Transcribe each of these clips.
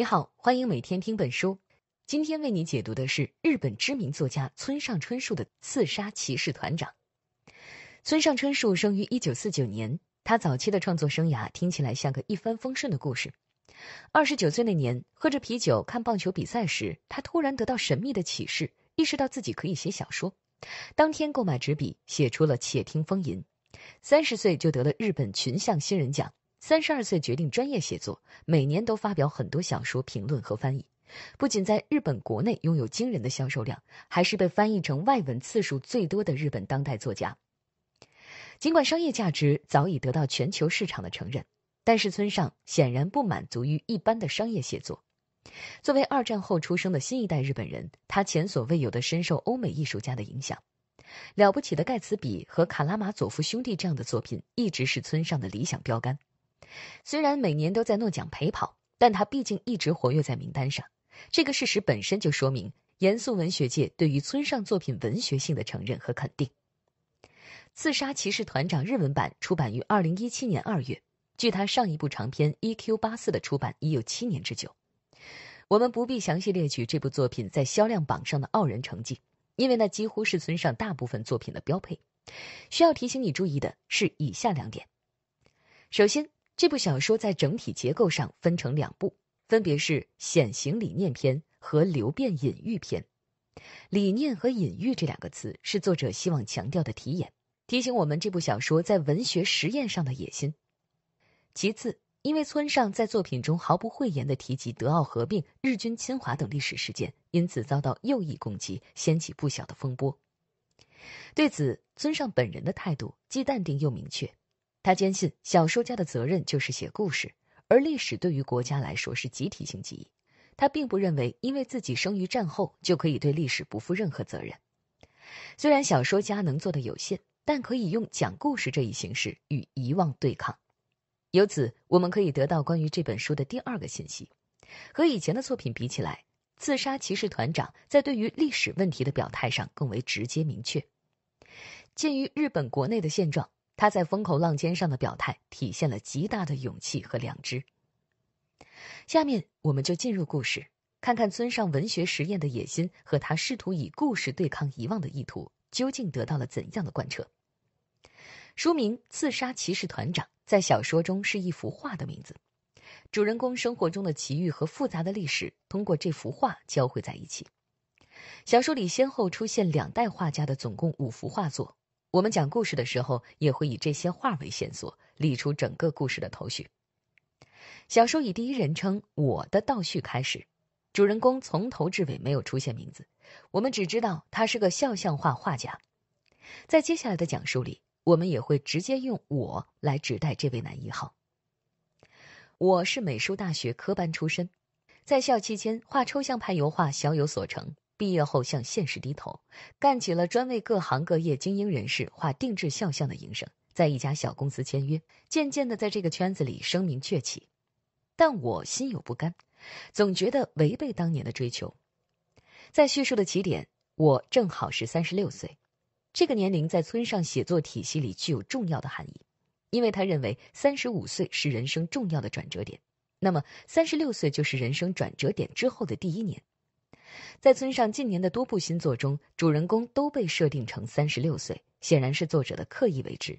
你好，欢迎每天听本书。今天为你解读的是日本知名作家村上春树的《刺杀骑士团长》。村上春树生于一九四九年，他早期的创作生涯听起来像个一帆风顺的故事。二十九岁那年，喝着啤酒看棒球比赛时，他突然得到神秘的启示，意识到自己可以写小说。当天购买纸笔，写出了《且听风吟》。三十岁就得了日本群像新人奖。三十二岁决定专业写作，每年都发表很多小说、评论和翻译。不仅在日本国内拥有惊人的销售量，还是被翻译成外文次数最多的日本当代作家。尽管商业价值早已得到全球市场的承认，但是村上显然不满足于一般的商业写作。作为二战后出生的新一代日本人，他前所未有的深受欧美艺术家的影响，《了不起的盖茨比》和《卡拉马佐夫兄弟》这样的作品一直是村上的理想标杆。虽然每年都在诺奖陪跑，但他毕竟一直活跃在名单上。这个事实本身就说明严肃文学界对于村上作品文学性的承认和肯定。《刺杀骑士团长》日文版出版于二零一七年二月，距他上一部长篇《E.Q. 八四》的出版已有七年之久。我们不必详细列举这部作品在销量榜上的傲人成绩，因为那几乎是村上大部分作品的标配。需要提醒你注意的是以下两点：首先，这部小说在整体结构上分成两部，分别是显形理念篇和流变隐喻篇。理念和隐喻这两个词是作者希望强调的题眼，提醒我们这部小说在文学实验上的野心。其次，因为村上在作品中毫不讳言地提及德奥合并、日军侵华等历史事件，因此遭到右翼攻击，掀起不小的风波。对此，村上本人的态度既淡定又明确。他坚信，小说家的责任就是写故事，而历史对于国家来说是集体性记忆。他并不认为，因为自己生于战后就可以对历史不负任何责任。虽然小说家能做的有限，但可以用讲故事这一形式与遗忘对抗。由此，我们可以得到关于这本书的第二个信息：和以前的作品比起来，《刺杀骑士团长》在对于历史问题的表态上更为直接明确。鉴于日本国内的现状。他在风口浪尖上的表态体现了极大的勇气和良知。下面我们就进入故事，看看村上文学实验的野心和他试图以故事对抗遗忘的意图究竟得到了怎样的贯彻。书名《刺杀骑士团长》在小说中是一幅画的名字，主人公生活中的奇遇和复杂的历史通过这幅画交汇在一起。小说里先后出现两代画家的总共五幅画作。我们讲故事的时候，也会以这些话为线索，理出整个故事的头绪。小说以第一人称“我”的倒叙开始，主人公从头至尾没有出现名字，我们只知道他是个肖像画画家。在接下来的讲述里，我们也会直接用“我”来指代这位男一号。我是美术大学科班出身，在校期间画抽象派油画，小有所成。毕业后向现实低头，干起了专为各行各业精英人士画定制肖像的营生，在一家小公司签约，渐渐地在这个圈子里声名鹊起。但我心有不甘，总觉得违背当年的追求。在叙述的起点，我正好是三十六岁，这个年龄在村上写作体系里具有重要的含义，因为他认为三十五岁是人生重要的转折点，那么三十六岁就是人生转折点之后的第一年。在村上近年的多部新作中，主人公都被设定成三十六岁，显然是作者的刻意为之。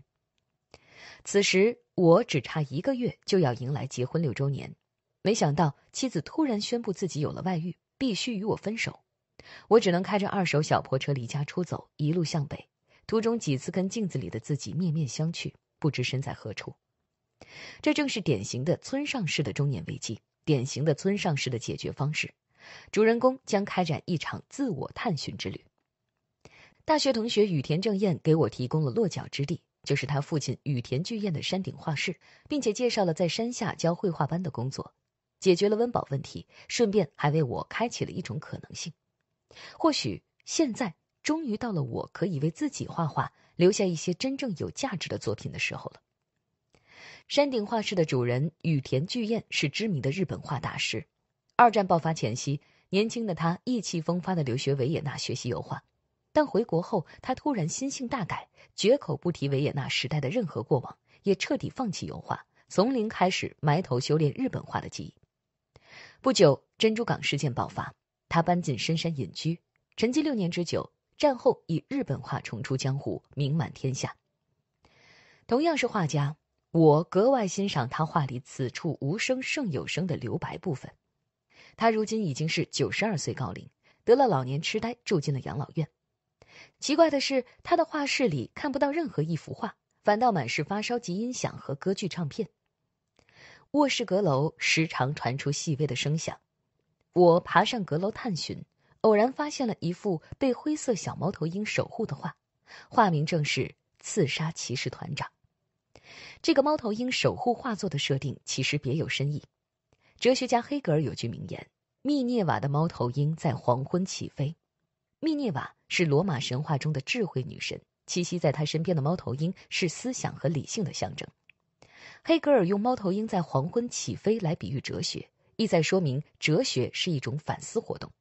此时，我只差一个月就要迎来结婚六周年，没想到妻子突然宣布自己有了外遇，必须与我分手。我只能开着二手小破车离家出走，一路向北。途中几次跟镜子里的自己面面相觑，不知身在何处。这正是典型的村上式的中年危机，典型的村上式的解决方式。主人公将开展一场自我探寻之旅。大学同学羽田正彦给我提供了落脚之地，就是他父亲羽田巨彦的山顶画室，并且介绍了在山下教绘画班的工作，解决了温饱问题，顺便还为我开启了一种可能性。或许现在终于到了我可以为自己画画，留下一些真正有价值的作品的时候了。山顶画室的主人羽田巨彦是知名的日本画大师。二战爆发前夕，年轻的他意气风发的留学维也纳学习油画，但回国后他突然心性大改，绝口不提维也纳时代的任何过往，也彻底放弃油画，从零开始埋头修炼日本画的技艺。不久，珍珠港事件爆发，他搬进深山隐居，沉寂六年之久。战后以日本画重出江湖，名满天下。同样是画家，我格外欣赏他画里“此处无声胜有声”的留白部分。他如今已经是九十二岁高龄，得了老年痴呆，住进了养老院。奇怪的是，他的画室里看不到任何一幅画，反倒满是发烧级音响和歌剧唱片。卧室阁楼时常传出细微的声响，我爬上阁楼探寻，偶然发现了一幅被灰色小猫头鹰守护的画，画名正是《刺杀骑士团长》。这个猫头鹰守护画作的设定其实别有深意。哲学家黑格尔有句名言：“密涅瓦的猫头鹰在黄昏起飞。”密涅瓦是罗马神话中的智慧女神，栖息在她身边的猫头鹰是思想和理性的象征。黑格尔用猫头鹰在黄昏起飞来比喻哲学，意在说明哲学是一种反思活动。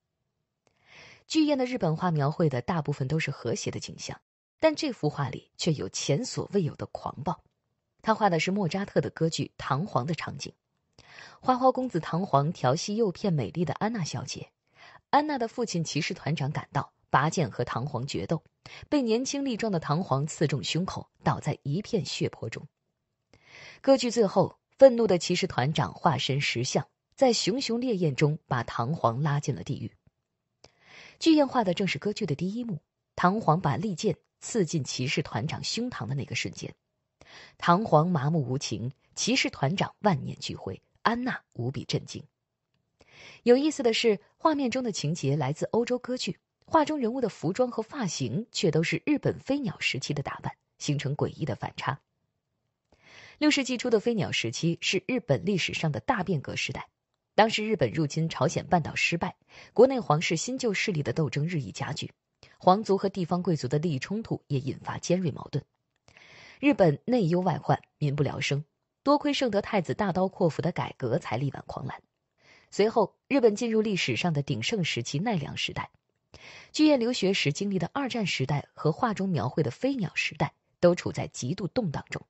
巨院的日本画描绘的大部分都是和谐的景象，但这幅画里却有前所未有的狂暴。他画的是莫扎特的歌剧《唐皇》的场景。花花公子唐璜调戏诱骗美丽的安娜小姐，安娜的父亲骑士团长赶到，拔剑和唐璜决斗，被年轻力壮的唐璜刺中胸口，倒在一片血泊中。歌剧最后，愤怒的骑士团长化身石像，在熊熊烈焰中把唐璜拉进了地狱。剧院化的正是歌剧的第一幕，唐璜把利剑刺进骑士团长胸膛的那个瞬间。唐璜麻木无情，骑士团长万念俱灰。安娜无比震惊。有意思的是，画面中的情节来自欧洲歌剧，画中人物的服装和发型却都是日本飞鸟时期的打扮，形成诡异的反差。六世纪初的飞鸟时期是日本历史上的大变革时代，当时日本入侵朝鲜半岛失败，国内皇室新旧势力的斗争日益加剧，皇族和地方贵族的利益冲突也引发尖锐矛盾，日本内忧外患，民不聊生。多亏圣德太子大刀阔斧的改革，才力挽狂澜。随后，日本进入历史上的鼎盛时期——奈良时代。剧院留学时经历的二战时代和画中描绘的飞鸟时代，都处在极度动荡中。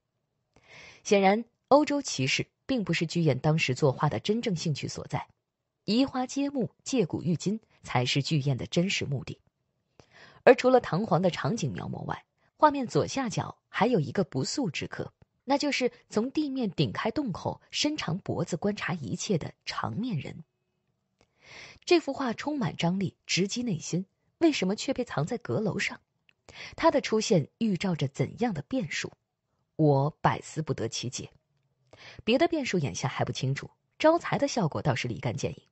显然，欧洲骑士并不是剧院当时作画的真正兴趣所在，移花接木、借古喻今才是剧院的真实目的。而除了堂皇的场景描摹外，画面左下角还有一个不速之客。那就是从地面顶开洞口，伸长脖子观察一切的长面人。这幅画充满张力，直击内心。为什么却被藏在阁楼上？它的出现预兆着怎样的变数？我百思不得其解。别的变数眼下还不清楚，招财的效果倒是立竿见影。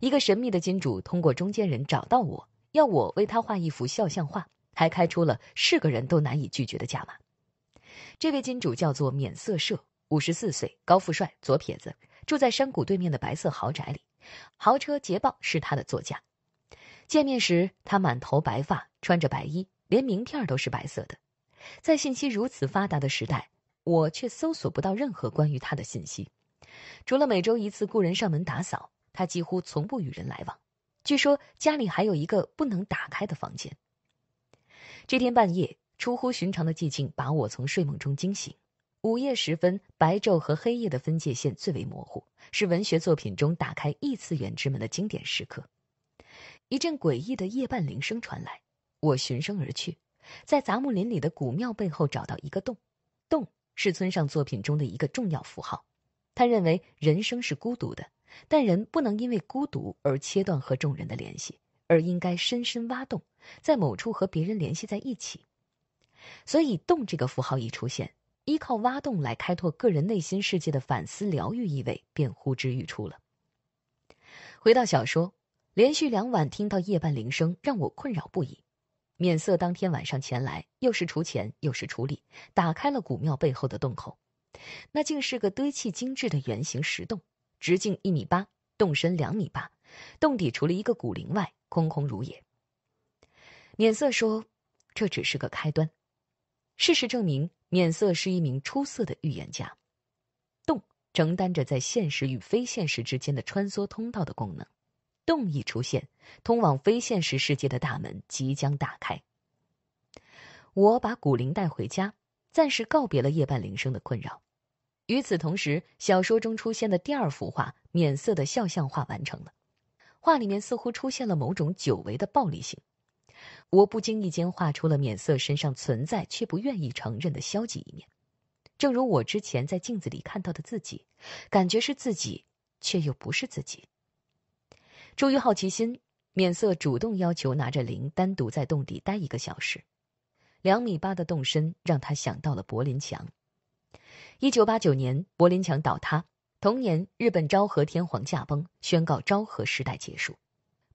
一个神秘的金主通过中间人找到我，要我为他画一幅肖像画，还开出了是个人都难以拒绝的价码。这位金主叫做免色社，五十四岁，高富帅，左撇子，住在山谷对面的白色豪宅里，豪车捷豹是他的座驾。见面时，他满头白发，穿着白衣，连名片都是白色的。在信息如此发达的时代，我却搜索不到任何关于他的信息。除了每周一次雇人上门打扫，他几乎从不与人来往。据说家里还有一个不能打开的房间。这天半夜。出乎寻常的寂静把我从睡梦中惊醒。午夜时分，白昼和黑夜的分界线最为模糊，是文学作品中打开异次元之门的经典时刻。一阵诡异的夜半铃声传来，我循声而去，在杂木林里的古庙背后找到一个洞。洞是村上作品中的一个重要符号。他认为人生是孤独的，但人不能因为孤独而切断和众人的联系，而应该深深挖洞，在某处和别人联系在一起。所以，洞这个符号一出现，依靠挖洞来开拓个人内心世界的反思、疗愈意味便呼之欲出了。回到小说，连续两晚听到夜半铃声，让我困扰不已。免色当天晚上前来，又是除钱又是处理，打开了古庙背后的洞口。那竟是个堆砌精致的圆形石洞，直径一米八，洞深两米八，洞底除了一个古灵外，空空如也。免色说：“这只是个开端。”事实证明，缅色是一名出色的预言家。洞承担着在现实与非现实之间的穿梭通道的功能。洞一出现，通往非现实世界的大门即将打开。我把古灵带回家，暂时告别了夜半铃声的困扰。与此同时，小说中出现的第二幅画——免色的肖像画完成了。画里面似乎出现了某种久违的暴力性。我不经意间画出了免瑟身上存在却不愿意承认的消极一面，正如我之前在镜子里看到的自己，感觉是自己却又不是自己。出于好奇心，免瑟主动要求拿着铃单独在洞底待一个小时。两米八的洞深让他想到了柏林墙。一九八九年，柏林墙倒塌，同年日本昭和天皇驾崩，宣告昭和时代结束。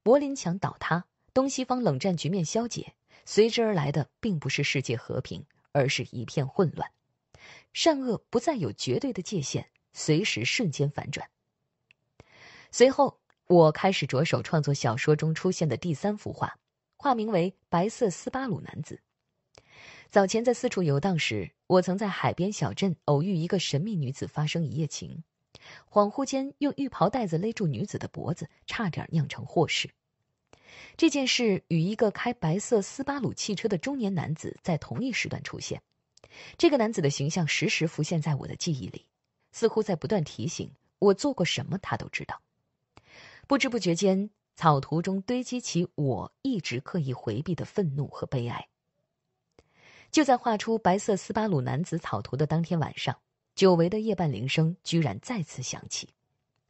柏林墙倒塌。东西方冷战局面消解，随之而来的并不是世界和平，而是一片混乱。善恶不再有绝对的界限，随时瞬间反转。随后，我开始着手创作小说中出现的第三幅画，画名为《白色斯巴鲁男子》。早前在四处游荡时，我曾在海边小镇偶遇一个神秘女子，发生一夜情。恍惚间，用浴袍带子勒住女子的脖子，差点酿成祸事。这件事与一个开白色斯巴鲁汽车的中年男子在同一时段出现，这个男子的形象时时浮现在我的记忆里，似乎在不断提醒我做过什么，他都知道。不知不觉间，草图中堆积起我一直刻意回避的愤怒和悲哀。就在画出白色斯巴鲁男子草图的当天晚上，久违的夜半铃声居然再次响起，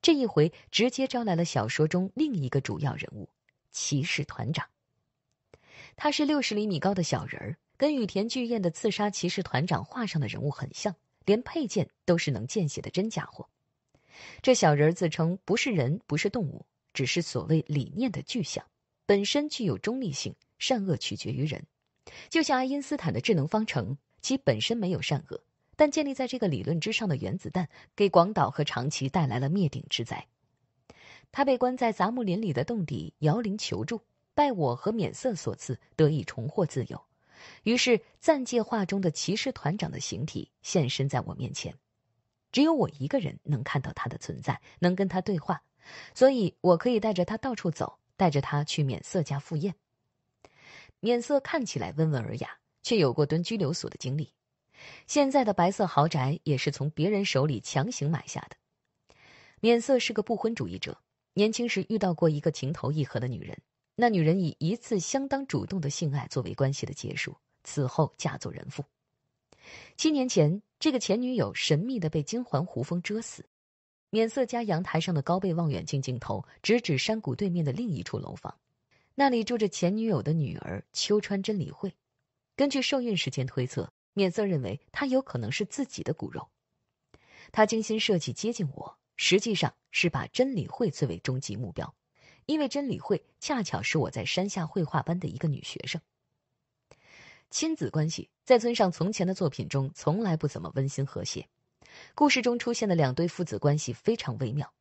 这一回直接招来了小说中另一个主要人物。骑士团长，他是六十厘米高的小人儿，跟羽田巨彦的刺杀骑士团长画上的人物很像，连佩剑都是能见血的真家伙。这小人自称不是人，不是动物，只是所谓理念的具象，本身具有中立性，善恶取决于人。就像爱因斯坦的智能方程，其本身没有善恶，但建立在这个理论之上的原子弹，给广岛和长崎带来了灭顶之灾。他被关在杂木林里的洞底摇铃求助，拜我和冕瑟所赐，得以重获自由。于是，暂借画中的骑士团长的形体现身在我面前，只有我一个人能看到他的存在，能跟他对话，所以我可以带着他到处走，带着他去冕瑟家赴宴。冕瑟看起来温文尔雅，却有过蹲拘留所的经历。现在的白色豪宅也是从别人手里强行买下的。冕瑟是个不婚主义者。年轻时遇到过一个情投意合的女人，那女人以一次相当主动的性爱作为关系的结束，此后嫁作人妇。七年前，这个前女友神秘的被金环胡蜂蛰死。免色家阳台上的高倍望远镜镜头直指山谷对面的另一处楼房，那里住着前女友的女儿秋川真理惠。根据受孕时间推测，免色认为她有可能是自己的骨肉。他精心设计接近我。实际上是把真理会作为终极目标，因为真理会恰巧是我在山下绘画班的一个女学生。亲子关系在村上从前的作品中从来不怎么温馨和谐，故事中出现的两对父子关系非常微妙。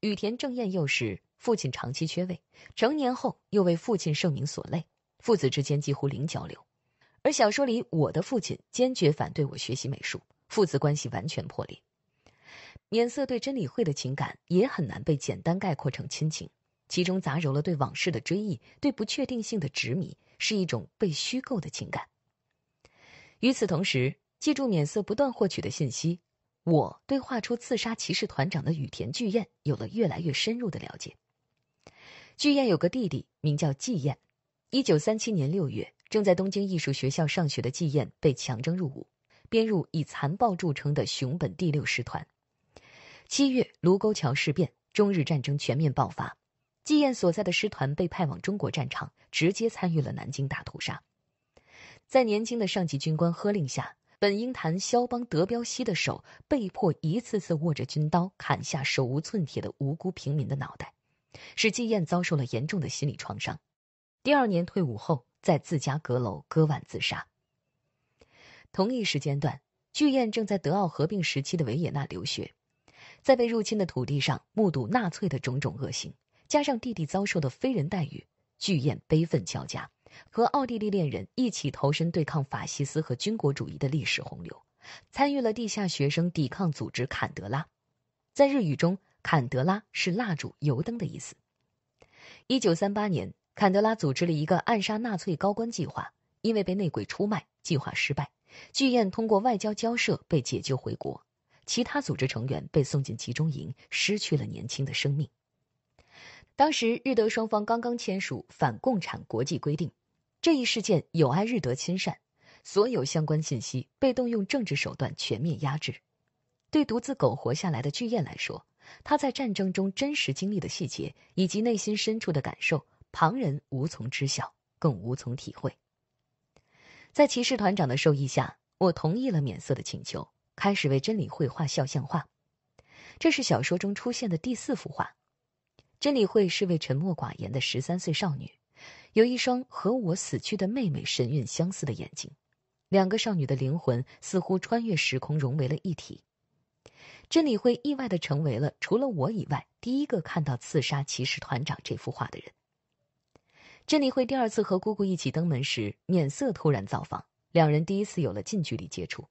羽田正彦幼时父亲长期缺位，成年后又为父亲盛名所累，父子之间几乎零交流；而小说里我的父亲坚决反对我学习美术，父子关系完全破裂。免色对真理会的情感也很难被简单概括成亲情，其中杂糅了对往事的追忆、对不确定性的执迷，是一种被虚构的情感。与此同时，借助免色不断获取的信息，我对画出刺杀骑士团长的羽田巨彦有了越来越深入的了解。巨彦有个弟弟，名叫纪彦。一九三七年六月，正在东京艺术学校上学的纪彦被强征入伍，编入以残暴著称的熊本第六师团。七月，卢沟桥事变，中日战争全面爆发。季燕所在的师团被派往中国战场，直接参与了南京大屠杀。在年轻的上级军官喝令下，本应弹肖邦德彪西的手，被迫一次次握着军刀砍下手无寸铁的无辜平民的脑袋，使季燕遭受了严重的心理创伤。第二年退伍后，在自家阁楼割腕自杀。同一时间段，巨燕正在德奥合并时期的维也纳留学。在被入侵的土地上目睹纳粹的种种恶行，加上弟弟遭受的非人待遇，巨彦悲愤交加，和奥地利恋人一起投身对抗法西斯和军国主义的历史洪流，参与了地下学生抵抗组织坎德拉。在日语中，坎德拉是蜡烛、油灯的意思。一九三八年，坎德拉组织了一个暗杀纳粹高官计划，因为被内鬼出卖，计划失败。巨彦通过外交交涉被解救回国。其他组织成员被送进集中营，失去了年轻的生命。当时日德双方刚刚签署反共产国际规定，这一事件有碍日德亲善，所有相关信息被动用政治手段全面压制。对独自苟活下来的巨雁来说，他在战争中真实经历的细节以及内心深处的感受，旁人无从知晓，更无从体会。在骑士团长的授意下，我同意了免色的请求。开始为真理会画肖像画，这是小说中出现的第四幅画。真理会是位沉默寡言的十三岁少女，有一双和我死去的妹妹神韵相似的眼睛。两个少女的灵魂似乎穿越时空融为了一体。真理会意外地成为了除了我以外第一个看到刺杀骑士团长这幅画的人。真理会第二次和姑姑一起登门时，脸色突然造访，两人第一次有了近距离接触。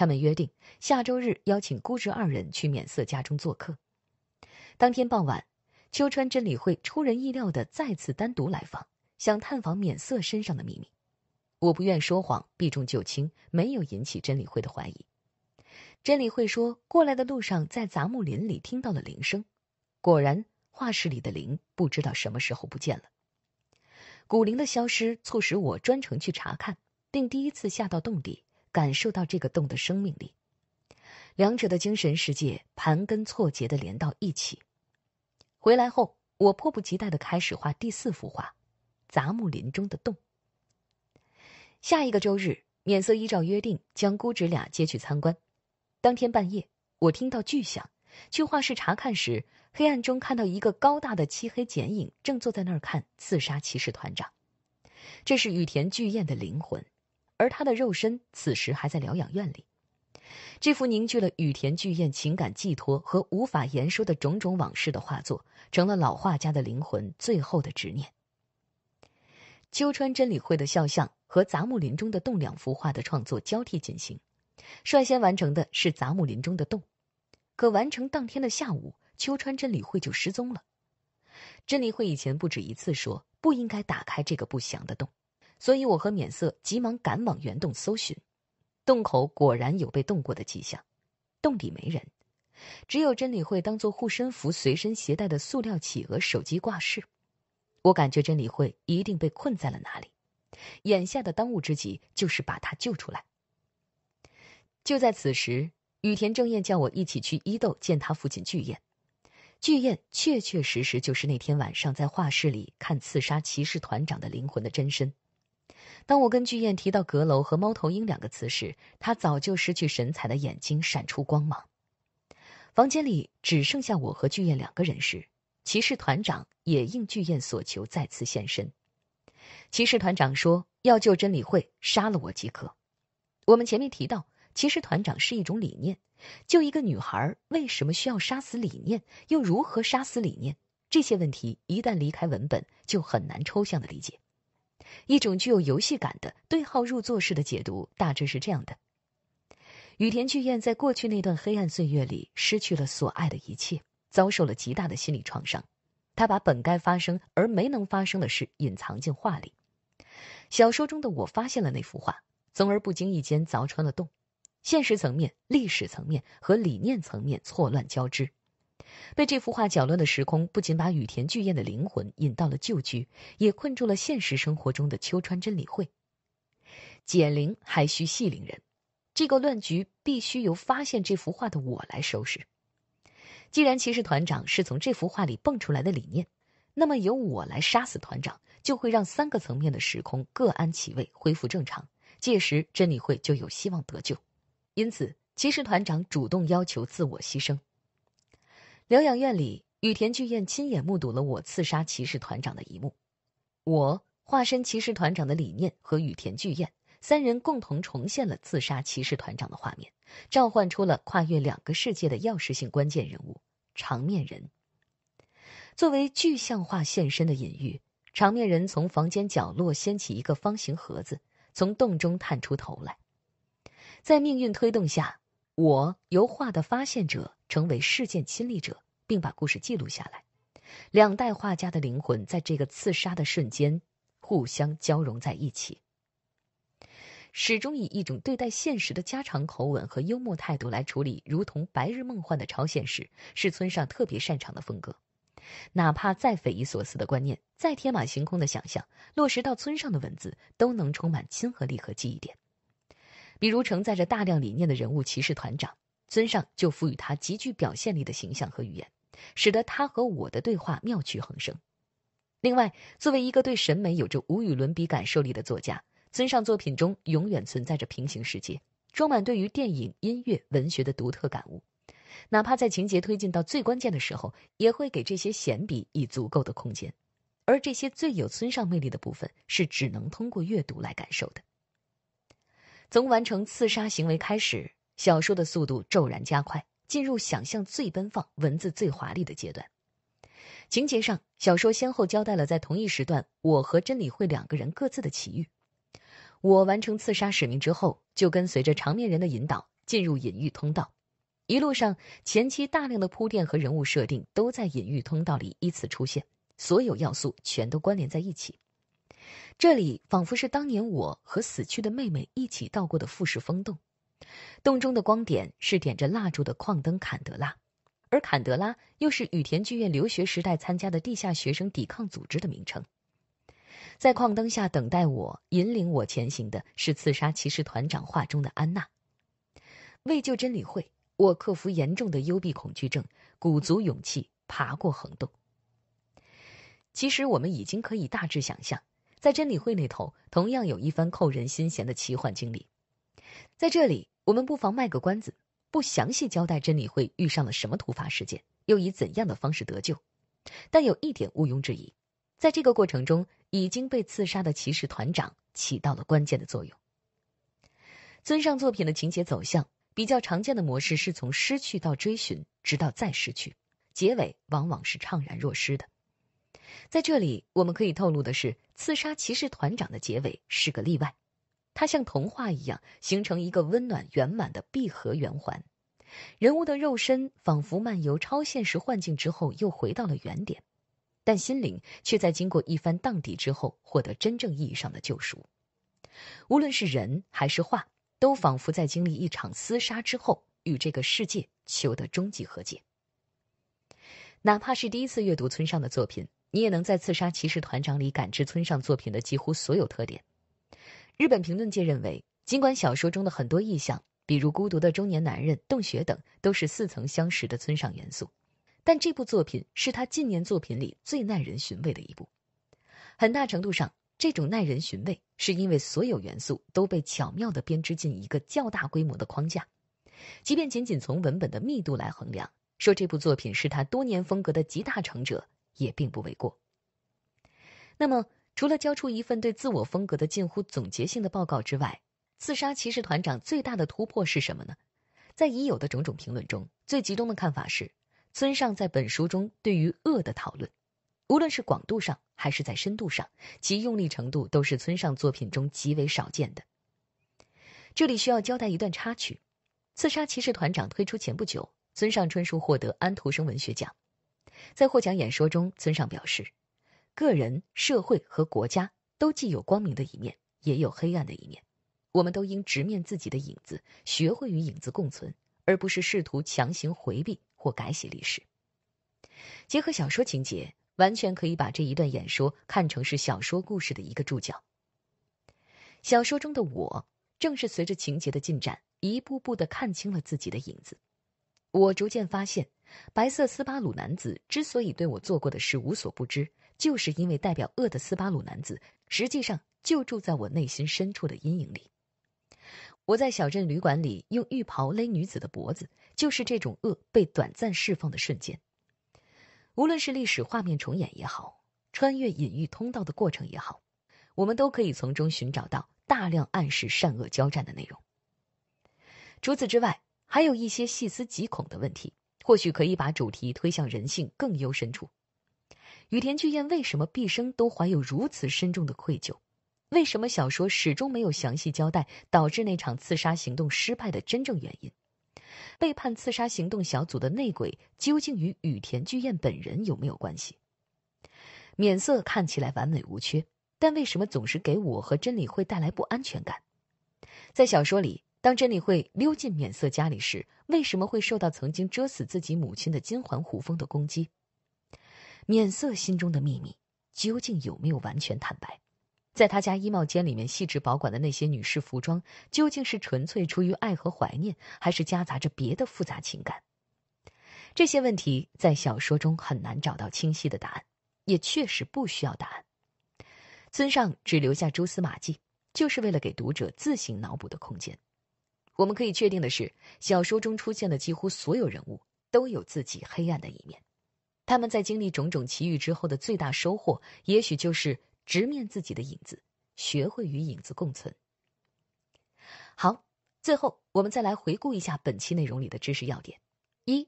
他们约定下周日邀请姑侄二人去免色家中做客。当天傍晚，秋川真理惠出人意料地再次单独来访，想探访免色身上的秘密。我不愿说谎，避重就轻，没有引起真理惠的怀疑。真理惠说，过来的路上在杂木林里听到了铃声，果然画室里的铃不知道什么时候不见了。古铃的消失促使我专程去查看，并第一次下到洞底。感受到这个洞的生命力，两者的精神世界盘根错节的连到一起。回来后，我迫不及待的开始画第四幅画，《杂木林中的洞》。下一个周日，免瑟依照约定将姑侄俩接去参观。当天半夜，我听到巨响，去画室查看时，黑暗中看到一个高大的漆黑剪影正坐在那儿看《刺杀骑士团长》，这是羽田巨彦的灵魂。而他的肉身此时还在疗养院里。这幅凝聚了羽田巨彦情感寄托和无法言说的种种往事的画作，成了老画家的灵魂最后的执念。秋川真理会的肖像和杂木林中的洞两幅画的创作交替进行，率先完成的是杂木林中的洞。可完成当天的下午，秋川真理会就失踪了。真理会以前不止一次说，不应该打开这个不祥的洞。所以我和免瑟急忙赶往圆洞搜寻，洞口果然有被冻过的迹象，洞底没人，只有真理会当做护身符随身携带的塑料企鹅手机挂饰。我感觉真理会一定被困在了哪里，眼下的当务之急就是把他救出来。就在此时，羽田正彦叫我一起去伊豆见他父亲巨彦，巨彦确确实实就是那天晚上在画室里看刺杀骑士团长的灵魂的真身。当我跟巨燕提到“阁楼”和“猫头鹰”两个词时，他早就失去神采的眼睛闪出光芒。房间里只剩下我和巨燕两个人时，骑士团长也应巨燕所求再次现身。骑士团长说：“要救真理会，杀了我即可。”我们前面提到，骑士团长是一种理念。救一个女孩，为什么需要杀死理念？又如何杀死理念？这些问题一旦离开文本，就很难抽象的理解。一种具有游戏感的对号入座式的解读，大致是这样的：羽田剧院在过去那段黑暗岁月里失去了所爱的一切，遭受了极大的心理创伤。他把本该发生而没能发生的事隐藏进画里。小说中的我发现了那幅画，从而不经意间凿穿了洞。现实层面、历史层面和理念层面错乱交织。被这幅画搅乱的时空，不仅把羽田巨彦的灵魂引到了旧居，也困住了现实生活中的秋川真理惠。解铃还需系铃人，这个乱局必须由发现这幅画的我来收拾。既然骑士团长是从这幅画里蹦出来的理念，那么由我来杀死团长，就会让三个层面的时空各安其位，恢复正常。届时，真理会就有希望得救。因此，骑士团长主动要求自我牺牲。疗养院里，羽田巨彦亲眼目睹了我刺杀骑士团长的一幕。我化身骑士团长的理念和羽田巨彦三人共同重现了刺杀骑士团长的画面，召唤出了跨越两个世界的钥匙性关键人物长面人。作为具象化现身的隐喻，长面人从房间角落掀起一个方形盒子，从洞中探出头来。在命运推动下，我由画的发现者。成为事件亲历者，并把故事记录下来。两代画家的灵魂在这个刺杀的瞬间互相交融在一起。始终以一种对待现实的家常口吻和幽默态度来处理，如同白日梦幻的超现实，是村上特别擅长的风格。哪怕再匪夷所思的观念，再天马行空的想象，落实到村上的文字，都能充满亲和力和记忆点。比如承载着大量理念的人物骑士团长。村上就赋予他极具表现力的形象和语言，使得他和我的对话妙趣横生。另外，作为一个对审美有着无与伦比感受力的作家，村上作品中永远存在着平行世界，装满对于电影、音乐、文学的独特感悟。哪怕在情节推进到最关键的时候，也会给这些闲笔以足够的空间。而这些最有村上魅力的部分，是只能通过阅读来感受的。从完成刺杀行为开始。小说的速度骤然加快，进入想象最奔放、文字最华丽的阶段。情节上，小说先后交代了在同一时段我和真理会两个人各自的奇遇。我完成刺杀使命之后，就跟随着长面人的引导进入隐喻通道。一路上，前期大量的铺垫和人物设定都在隐喻通道里依次出现，所有要素全都关联在一起。这里仿佛是当年我和死去的妹妹一起到过的富士峰洞。洞中的光点是点着蜡烛的矿灯坎德拉，而坎德拉又是羽田剧院留学时代参加的地下学生抵抗组织的名称。在矿灯下等待我、引领我前行的是刺杀骑士团长画中的安娜。为救真理会，我克服严重的幽闭恐惧症，鼓足勇气爬过横洞。其实我们已经可以大致想象，在真理会那头同样有一番扣人心弦的奇幻经历。在这里，我们不妨卖个关子，不详细交代真理会遇上了什么突发事件，又以怎样的方式得救。但有一点毋庸置疑，在这个过程中，已经被刺杀的骑士团长起到了关键的作用。尊上作品的情节走向比较常见的模式是从失去到追寻，直到再失去，结尾往往是怅然若失的。在这里，我们可以透露的是，刺杀骑士团长的结尾是个例外。它像童话一样形成一个温暖圆满的闭合圆环，人物的肉身仿佛漫游超现实幻境之后又回到了原点，但心灵却在经过一番荡涤之后获得真正意义上的救赎。无论是人还是画，都仿佛在经历一场厮杀之后与这个世界求得终极和解。哪怕是第一次阅读村上的作品，你也能在《刺杀骑士团长》里感知村上作品的几乎所有特点。日本评论界认为，尽管小说中的很多意象，比如孤独的中年男人、洞穴等，都是似曾相识的村上元素，但这部作品是他近年作品里最耐人寻味的一部。很大程度上，这种耐人寻味是因为所有元素都被巧妙的编织进一个较大规模的框架。即便仅仅从文本的密度来衡量，说这部作品是他多年风格的集大成者，也并不为过。那么，除了交出一份对自我风格的近乎总结性的报告之外，《刺杀骑士团长》最大的突破是什么呢？在已有的种种评论中，最集中的看法是，村上在本书中对于恶的讨论，无论是广度上还是在深度上，其用力程度都是村上作品中极为少见的。这里需要交代一段插曲，《刺杀骑士团长》推出前不久，村上春树获得安徒生文学奖，在获奖演说中，村上表示。个人、社会和国家都既有光明的一面，也有黑暗的一面。我们都应直面自己的影子，学会与影子共存，而不是试图强行回避或改写历史。结合小说情节，完全可以把这一段演说看成是小说故事的一个注脚。小说中的我，正是随着情节的进展，一步步地看清了自己的影子。我逐渐发现，白色斯巴鲁男子之所以对我做过的事无所不知，就是因为代表恶的斯巴鲁男子，实际上就住在我内心深处的阴影里。我在小镇旅馆里用浴袍勒女子的脖子，就是这种恶被短暂释放的瞬间。无论是历史画面重演也好，穿越隐喻通道的过程也好，我们都可以从中寻找到大量暗示善恶交战的内容。除此之外，还有一些细思极恐的问题，或许可以把主题推向人性更幽深处。羽田具彦为什么毕生都怀有如此深重的愧疚？为什么小说始终没有详细交代导致那场刺杀行动失败的真正原因？背叛刺杀行动小组的内鬼究竟与羽田具彦本人有没有关系？免色看起来完美无缺，但为什么总是给我和真理会带来不安全感？在小说里，当真理会溜进免色家里时，为什么会受到曾经蛰死自己母亲的金环胡蜂的攻击？面色心中的秘密究竟有没有完全坦白？在他家衣帽间里面细致保管的那些女士服装，究竟是纯粹出于爱和怀念，还是夹杂着别的复杂情感？这些问题在小说中很难找到清晰的答案，也确实不需要答案。村上只留下蛛丝马迹，就是为了给读者自行脑补的空间。我们可以确定的是，小说中出现的几乎所有人物都有自己黑暗的一面。他们在经历种种奇遇之后的最大收获，也许就是直面自己的影子，学会与影子共存。好，最后我们再来回顾一下本期内容里的知识要点：一、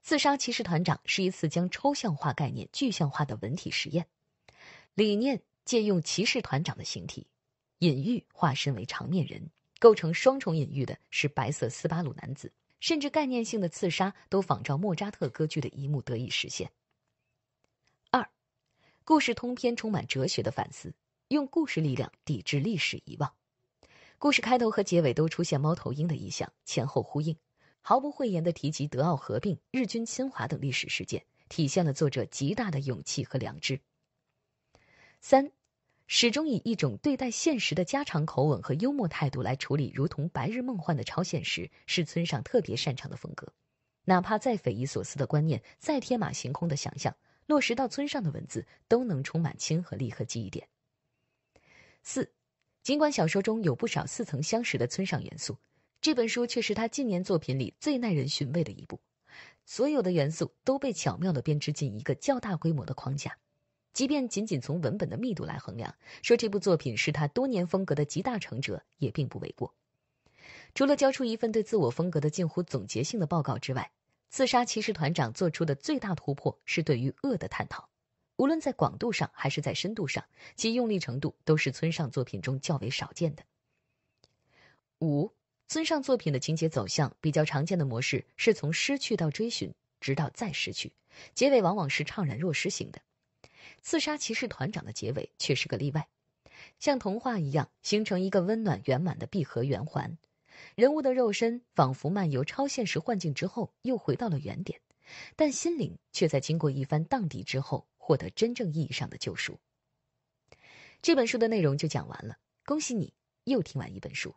自杀骑士团长是一次将抽象化概念具象化的文体实验；理念借用骑士团长的形体，隐喻化身为长面人，构成双重隐喻的是白色斯巴鲁男子。甚至概念性的刺杀都仿照莫扎特歌剧的一幕得以实现。二，故事通篇充满哲学的反思，用故事力量抵制历史遗忘。故事开头和结尾都出现猫头鹰的意象，前后呼应。毫不讳言地提及德奥合并、日军侵华等历史事件，体现了作者极大的勇气和良知。三。始终以一种对待现实的家常口吻和幽默态度来处理如同白日梦幻的超现实，是村上特别擅长的风格。哪怕再匪夷所思的观念，再天马行空的想象，落实到村上的文字，都能充满亲和力和记忆点。四，尽管小说中有不少似曾相识的村上元素，这本书却是他近年作品里最耐人寻味的一部。所有的元素都被巧妙的编织进一个较大规模的框架。即便仅仅从文本的密度来衡量，说这部作品是他多年风格的集大成者，也并不为过。除了交出一份对自我风格的近乎总结性的报告之外，《刺杀骑士团长》做出的最大突破是对于恶的探讨，无论在广度上还是在深度上，其用力程度都是村上作品中较为少见的。五、村上作品的情节走向比较常见的模式是从失去到追寻，直到再失去，结尾往往是怅然若失型的。刺杀骑士团长的结尾却是个例外，像童话一样形成一个温暖圆满的闭合圆环，人物的肉身仿佛漫游超现实幻境之后又回到了原点，但心灵却在经过一番荡涤之后获得真正意义上的救赎。这本书的内容就讲完了，恭喜你又听完一本书。